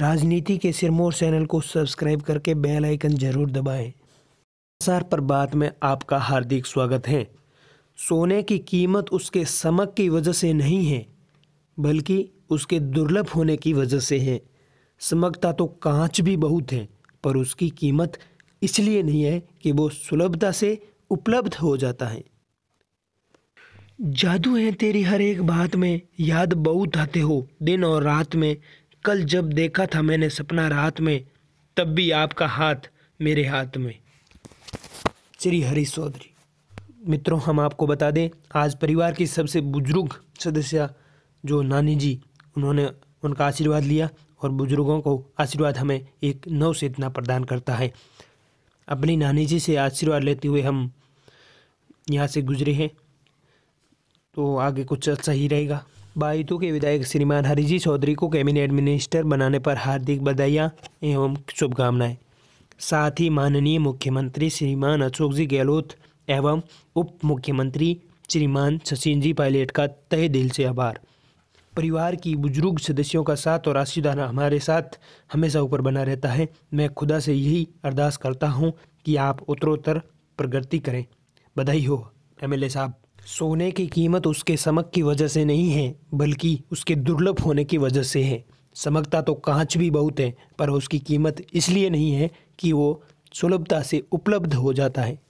राजनीति के सिरमौर चैनल को सब्सक्राइब करके बेल आइकन जरूर दबाएं। प्रसार पर बात में आपका हार्दिक स्वागत है सोने की कीमत उसके समक की वजह से नहीं है बल्कि उसके दुर्लभ होने की वजह से है समकता तो कांच भी बहुत है पर उसकी कीमत इसलिए नहीं है कि वो सुलभता से उपलब्ध हो जाता है जादू है तेरी हर एक बात में याद बहुत आते हो दिन और रात में कल जब देखा था मैंने सपना रात में तब भी आपका हाथ मेरे हाथ में श्री हरी चौधरी मित्रों हम आपको बता दें आज परिवार की सबसे बुजुर्ग सदस्य जो नानी जी उन्होंने उनका आशीर्वाद लिया और बुजुर्गों को आशीर्वाद हमें एक नव चेतना प्रदान करता है अपनी नानी जी से आशीर्वाद लेते हुए हम यहाँ से गुजरे हैं तो आगे कुछ अच्छा ही रहेगा बाईतू के विधायक श्रीमान हरिजी चौधरी को कैबिनेट मिनिस्टर बनाने पर हार्दिक बधाइयाँ एवं शुभकामनाएं साथ ही माननीय मुख्यमंत्री श्रीमान अशोक जी गहलोत एवं उप मुख्यमंत्री श्रीमान सचिन जी पायलट का तहे दिल से आभार परिवार की बुजुर्ग सदस्यों का साथ और आशीदाना हमारे साथ हमेशा ऊपर बना रहता है मैं खुदा से यही अरदास करता हूँ कि आप उत्तरोत्तर प्रगति करें बधाई हो एम साहब सोने की कीमत उसके समक की वजह से नहीं है बल्कि उसके दुर्लभ होने की वजह से है समकता तो कांच भी बहुत है पर उसकी कीमत इसलिए नहीं है कि वो सुलभता से उपलब्ध हो जाता है